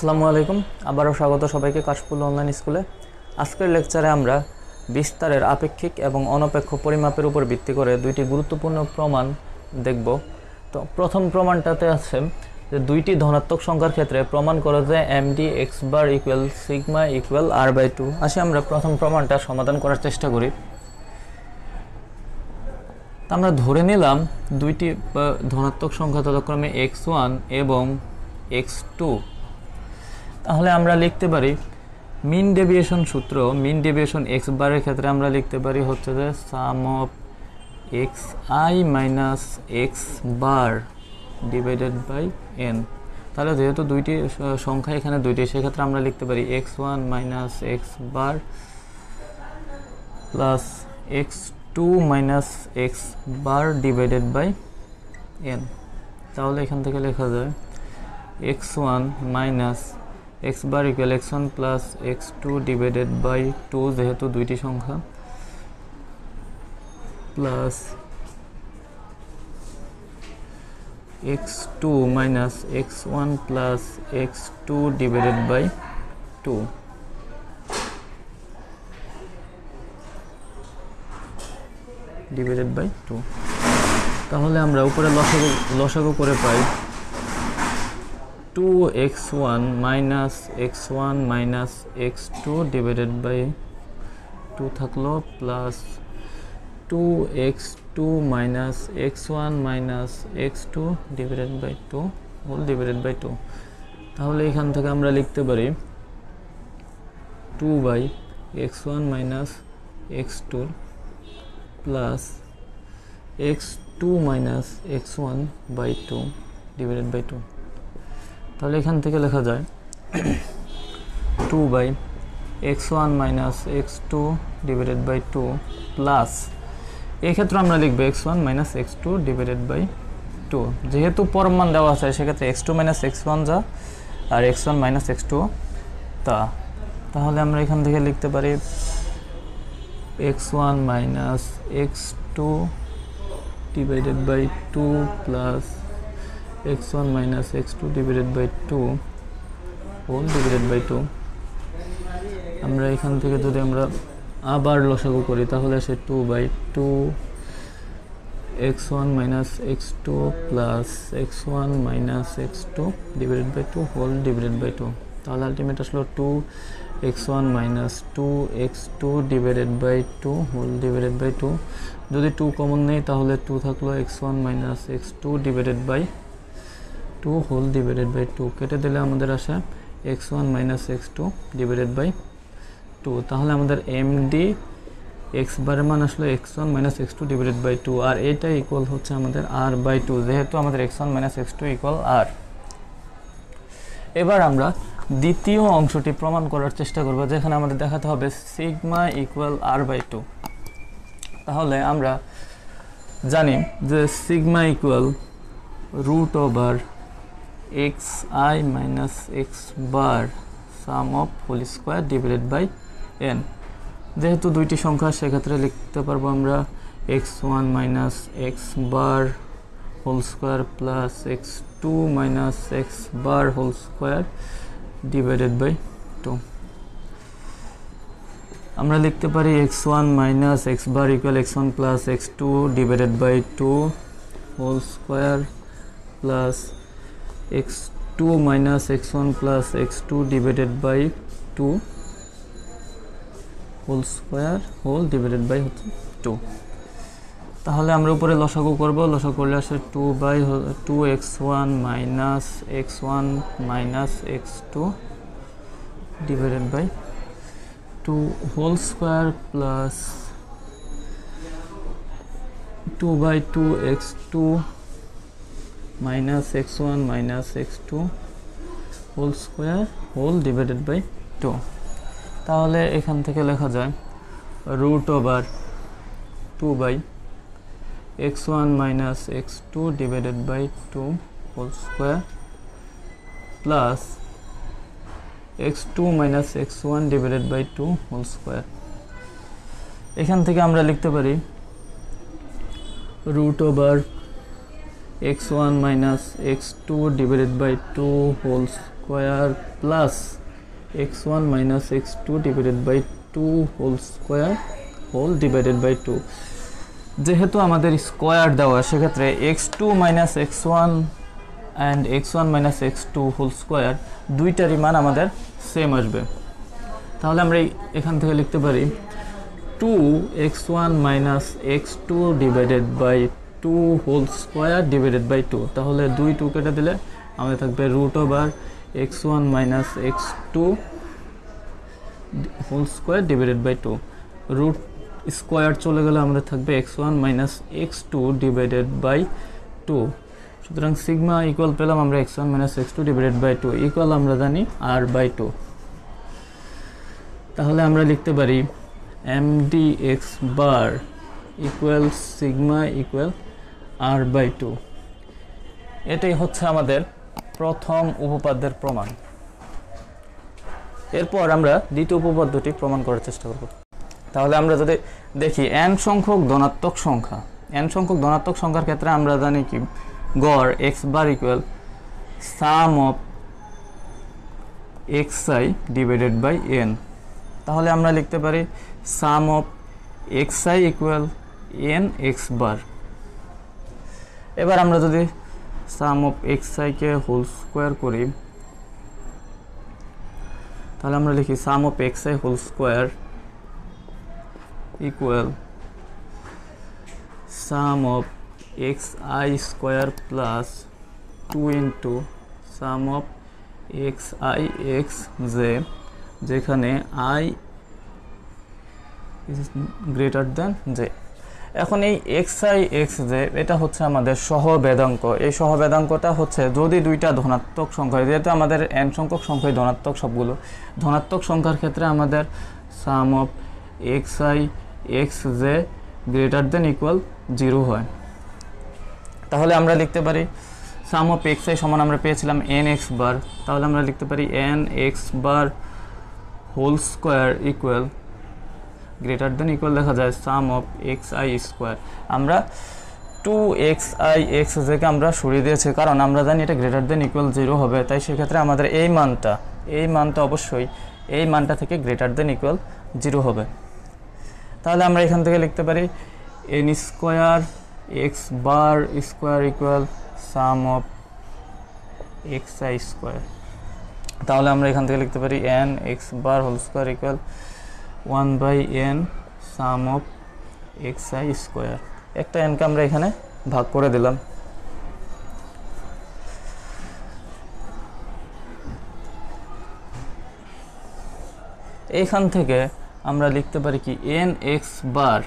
আসসালামু আলাইকুম আবারও স্বাগত সবাইকে কাশফুল অনলাইন স্কুলে আজকের লেকচারে আমরা বিস্তারের আপেক্ষিক এবং অনপেক্ষ পরিমাপের উপর ভিত্তি করে দুইটি গুরুত্বপূর্ণ প্রমাণ দেখব তো প্রথম প্রমাণটাতে আছে যে দুইটি ধনাত্মক সংখ্যার ক্ষেত্রে প্রমাণ করে যে M D X bar equal sigma equal R by two আসে আমরা প্রথম প্রমাণটা সমাধান করার চেষ্টা করি আমরা ধরে নিলাম দুইটি ধনাত্মক সংখ্যা তথাক্রমে এক্স ওয়ান এবং এক্স টু তাহলে আমরা লিখতে পারি মিন ডেভিয়েশন সূত্র মিন ডেভিয়েশন এক্স বারের ক্ষেত্রে আমরা লিখতে পারি হচ্ছে যে sum of x I minus x bar divided by N তাহলে যেহেতু দুইটি সংখ্যা এখানে দুইটি সেক্ষেত্রে আমরা লিখতে পারি X one minus x bar plus x two minus x bar divided by N তাহলে এখান থেকে লেখা যায় X one minus x bar equal X one plus x two divided by two যেহেতু দুইটি সংখ্যা plus x two minus X one plus x two divided by two divided by two তাহলে আমরা উপরে লসাগু লসাগু করে পাই 2x1 minus x1 minus x2 divided by 2 থাকলো plus 2x2 minus x1 minus x2 divided by 2 whole divided by 2 তাহলে এখান থেকে আমরা লিখতে পারি 2 by x1 minus x2 plus x2 minus x1 by 2 divided by 2 তাহলে এখান থেকে লেখা যায় two by X one minus x two divided by two plus এক্ষেত্রে আমরা লিখবো X one minus x two divided by two যেহেতু পরমান দেওয়া আছে সেক্ষেত্রে X two minus X one যা আর X one minus x two তা তাহলে আমরা এখান থেকে লিখতে পারি X one minus x two divided by two plus x1 minus x2 divided by 2 whole divided by 2 আমরা এখান থেকে যদি আমরা আবার লসাগু করি তাহলে আসে 2 by 2 x1 minus x2 plus x1 minus x2 divided by 2 whole divided by 2 তাহলে আলটিমেট আসলো 2 x1 minus 2 x2 divided by 2 whole divided by 2 যদি 2 কমন নেই তাহলে 2 থাকলো x1 minus x2 divided by 2 two whole divided by two কেটে দিলে আমাদের আসে X one minus x two divided by two তাহলে আমাদের এম ডি এক্স বারের মান আসলো X one minus x two divided by two আর এটা ইকুয়াল হচ্ছে আমাদের আর বাই টু যেহেতু আমাদের x one minus x two equal R এবার আমরা দ্বিতীয় অংশটি প্রমাণ করার চেষ্টা করবো যেখানে আমাদের দেখাতে হবে sigma equal R by two তাহলে আমরা জানি যে sigma equal root over x i minus x bar sum of whole square divided by n যেহেতু দুইটি সংখ্যা সেক্ষেত্রে লিখতে পারবো আমরা X one minus x bar whole square plus x two minus x bar whole square divided by two আমরা লিখতে পারি X one minus x bar equal X one plus x two divided by two whole square plus x2 minus x1 plus x2 divided by 2 whole square whole divided by হচ্ছে two তাহলে আমরা উপরে লসাগু করব লসাগু করলে আসে two by two X one minus X one minus x two divided by two whole square plus two by two X two minus X one minus x two whole square whole divided by two তাহলে এখান থেকে লেখা যায় root over two by X one minus x two divided by two whole square plus x two minus X one divided by two whole square এখান থেকে আমরা লিখতে পারি root over x1 minus x2 divided by 2 whole square plus x1 minus x2 divided by 2 whole square whole divided by 2 যেহেতু আমাদের square দেওয়া সেক্ষেত্রে x2 minus x1 and x1 minus x2 whole square দুইটারই মান আমাদের সেম আসবে তাহলে আমরা এখান থেকে লিখতে পারি 2 x1 minus x2 divided by two whole square divided by two তাহলে দুই টু কেটে দিলে আমাদের থাকবে root over X one minus x two whole square divided by two root square চলে গেলে আমাদের থাকবে এক্স one minus x two divided by টু সুতরাং সিগমা ইকুয়াল পেলাম আমরা X one minus x two divided by two equal আমরা জানি আর বাই টু তাহলে আমরা লিখতে পারি M D X bar equal sigma equal R by two এটাই হচ্ছে আমাদের প্রথম উপপাদ্যের প্রমাণ এরপর আমরা দ্বিতীয় উপপাদ্যটি প্রমাণ করার চেষ্টা করব তাহলে আমরা যদি দেখি এন সংখ্যক ধনাত্মক সংখ্যা এন সংখ্যক ধনাত্মক সংখ্যার ক্ষেত্রে আমরা জানি কি গড় x bar equal sum of x i divided by N তাহলে আমরা লিখতে পারি sum of x i equal n x bar এবার আমরা যদি সাম অফ এক্স আইকে হোল স্কোয়ার করি তাহলে আমরা লিখি sum of x i whole square equal sum of x i square plus two into sum of x i x j যেখানে i is greater than j এখন এই x i x J এটা হচ্ছে আমাদের সহবেদাঙ্ক এই সহবেদাঙ্কটা হচ্ছে যদি দুইটা ধনাত্মক সংখ্যা যেহেতু আমাদের এন সংখ্যক সংখ্যায় ধনাত্মক সবগুলো ধনাত্মক সংখ্যার ক্ষেত্রে আমাদের sum of x i x j greater than equal zero হয় তাহলে আমরা লিখতে পারি সাম অফ এক্স আই সমান আমরা পেয়েছিলাম এন এক্স বার তাহলে আমরা লিখতে পারি n x bar whole square equal greater than equal দেখা যায় sum of x i square আমরা টু এক্স আই এক্স জেকে আমরা সরিয়ে দিয়েছি কারণ আমরা জানি এটা গ্রেটার দেন ইকুয়াল জিরো হবে তাই সেক্ষেত্রে আমাদের এই মানটা এই মানটা অবশ্যই এই মানটা থেকে গ্রেটার দেন ইকুয়াল জিরো হবে তাহলে আমরা এখান থেকে লিখতে পারি n square x bar square equal sum of x i square তাহলে আমরা এখান থেকে লিখতে পারি n x bar whole square equal one by n sum of x i square একটা এনকে আমরা এখানে ভাগ করে দিলাম এইখান থেকে আমরা লিখতে পারি কি n x bar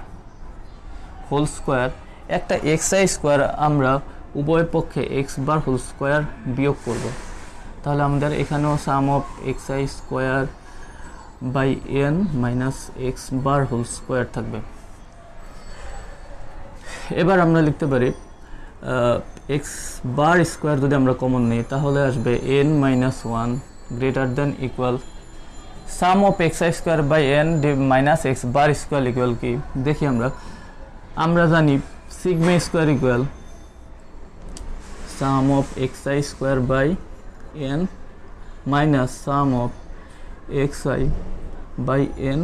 whole square একটা এক্স আই স্কোয়ার আমরা উভয় পক্ষে এক্স বার হোল স্কোয়ার বিয়োগ করব তাহলে আমাদের এখানেও sum of x i square by n minus x bar whole square থাকবে এবার আমরা লিখতে পারি এক্স বার স্কোয়ার যদি আমরা কমন নিই তাহলে আসবে n minus one greater than equal sum of x i square by n minus x bar square equal কি দেখি আমরা আমরা জানি sigma square equal sum of x i square by n minus sum of x i by n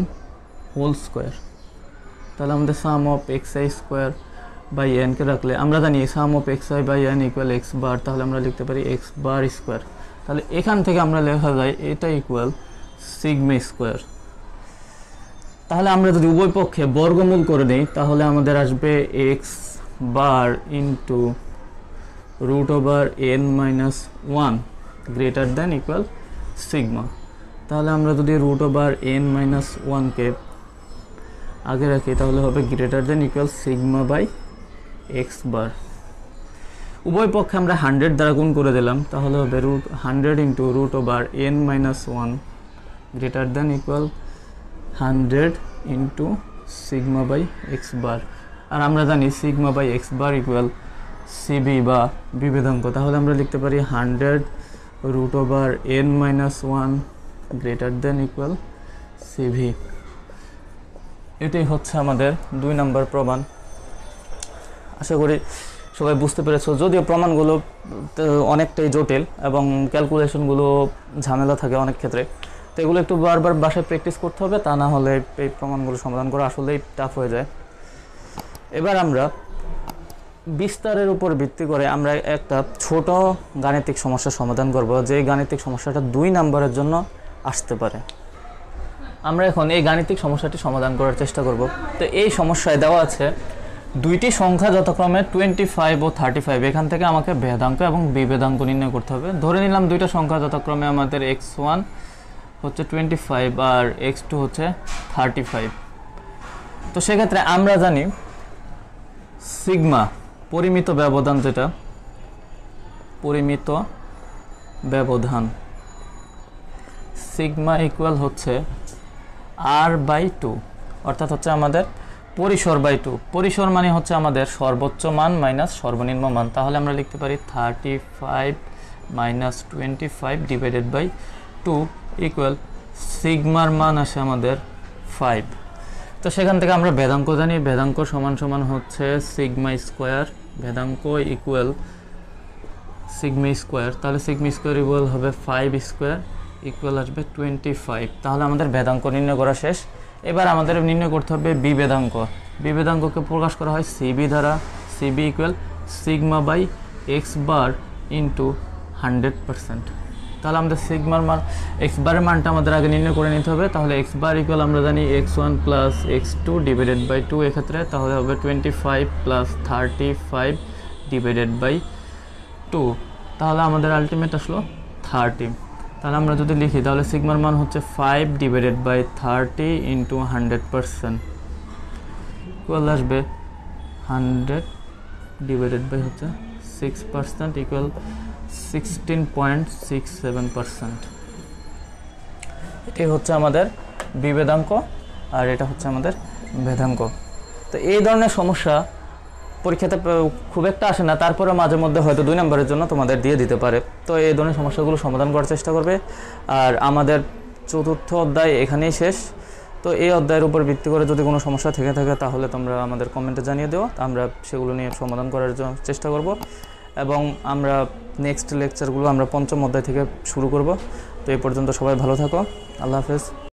whole square তাহলে আমাদের sum of x i square by এনকে রাখলে আমরা জানি sum of x i by n equal x bar তাহলে আমরা লিখতে পারি এক্স বার স্কোয়ার তাহলে এখান থেকে আমরা লেখা যায় এটা ইকুয়াল সিগমা স্কোয়ার তাহলে আমরা যদি উভয় পক্ষে বর্গমূল করে দিই তাহলে আমাদের আসবে x bar into root over n minus one greater than equal sigma তাহলে আমরা যদি রুট ওভার এন মাইনাস ওয়ানকে আগে রাখি তাহলে হবে greater than equal sigma by x bar উভয় পক্ষে আমরা হান্ড্রেড দ্বারা গুণ করে দিলাম তাহলে হবে root hundred into root over n minus one greater than equal hundred into sigma by x bar আর আমরা জানি sigma by x bar equal CV বা বিভেদাঙ্ক তাহলে আমরা লিখতে পারি hundred root over n minus one greater than equal CV এটাই হচ্ছে আমাদের দুই নম্বর প্রমাণ আশা করি সবাই বুঝতে পেরেছো যদিও প্রমাণগুলো অনেকটাই জটিল এবং ক্যালকুলেশনগুলো ঝামেলা থাকে অনেক ক্ষেত্রে তো এগুলো একটু বারবার বাসায় প্র্যাকটিস করতে হবে তা না হলে এই প্রমাণগুলো সমাধান করা আসলেই টাফ হয়ে যায় এবার আমরা বিস্তারের উপর ভিত্তি করে আমরা একটা ছোট গাণিতিক সমস্যার সমাধান করব যে গাণিতিক সমস্যাটা দুই নাম্বারের জন্য আসতে পারে আমরা এখন এই গাণিতিক সমস্যাটি সমাধান করার চেষ্টা করব তো এই সমস্যায় দেওয়া আছে দুইটি সংখ্যা যথাক্রমে টোয়েন্টি ফাইভ ও থার্টি ফাইভ এখান থেকে আমাকে বেদাঙ্ক এবং বিভেদাঙ্ক নির্ণয় করতে হবে ধরে নিলাম দুইটা সংখ্যা যথাক্রমে আমাদের এক্স ওয়ান হচ্ছে টোয়েন্টি ফাইভ আর এক্স টু হচ্ছে থার্টি ফাইভ তো সেক্ষেত্রে আমরা জানি সিগমা পরিমিত ব্যবধান যেটা পরিমিত ব্যবধান সিগমা ইকুয়াল হচ্ছে আর বাই টু অর্থাৎ হচ্ছে আমাদের পরিসর বাই টু পরিসর মানে হচ্ছে আমাদের সর্বোচ্চ মান মাইনাস সর্বনিম্ন মান তাহলে আমরা লিখতে পারি thirty five minus twenty five divided by two equal সিগমার মান আসে আমাদের ফাইভ তো সেখান থেকে আমরা বেদাঙ্ক জানি ভেদাঙ্ক সমান সমান হচ্ছে সিগমা স্কোয়ার ভেদাঙ্ক ইকুয়াল সিগমা স্কোয়ার তাহলে সিগমা স্কোয়ার ইকুয়াল হবে ফাইভ স্কোয়ার ইকুয়াল আসবে টোয়েন্টি ফাইভ তাহলে আমাদের বেদাঙ্ক নির্ণয় করা শেষ এবার আমাদের নির্ণয় করতে হবে বিবেদাঙ্ক বিবেদাঙ্ককে প্রকাশ করা হয় সিবি দ্বারা CV equal sigma by x bar into hundred percent তাহলে আমাদের সিগমার মান এক্স বারের মানটা আমাদের আগে নির্ণয় করে নিতে হবে তাহলে এক্স বার ইকুয়াল আমরা জানি x one plus x two divided by two এক্ষেত্রে তাহলে হবে twenty five plus thirty five divided by two তাহলে আমাদের আলটিমেট আসলো থার্টি তাহলে আমরা যদি লিখি তাহলে সিগমার মান হচ্ছে five divided by thirty into hundred percent equal আসবে হান্ড্রেড ডিভাইডেড বাই হচ্ছে six percent equal sixteen point six seven percent এটি হচ্ছে আমাদের বিবেদাঙ্ক আর এটা হচ্ছে আমাদের ভেদাঙ্ক তো এই ধরনের সমস্যা পরীক্ষাতে খুব একটা আসে না তারপরে মাঝে মধ্যে হয়তো দুই নম্বরের জন্য তোমাদের দিয়ে দিতে পারে তো এই ধরনের সমস্যাগুলো সমাধান করার চেষ্টা করবে আর আমাদের চতুর্থ অধ্যায় এখানেই শেষ তো এই অধ্যায়ের উপর ভিত্তি করে যদি কোনো সমস্যা থেকে থাকে তাহলে তোমরা আমাদের কমেন্টে জানিয়ে দেও আমরা সেগুলো নিয়ে সমাধান করার চেষ্টা করব এবং আমরা নেক্সট লেকচারগুলো আমরা পঞ্চম অধ্যায় থেকে শুরু করব তো এই পর্যন্ত সবাই ভালো থাকো আল্লাহ হাফেজ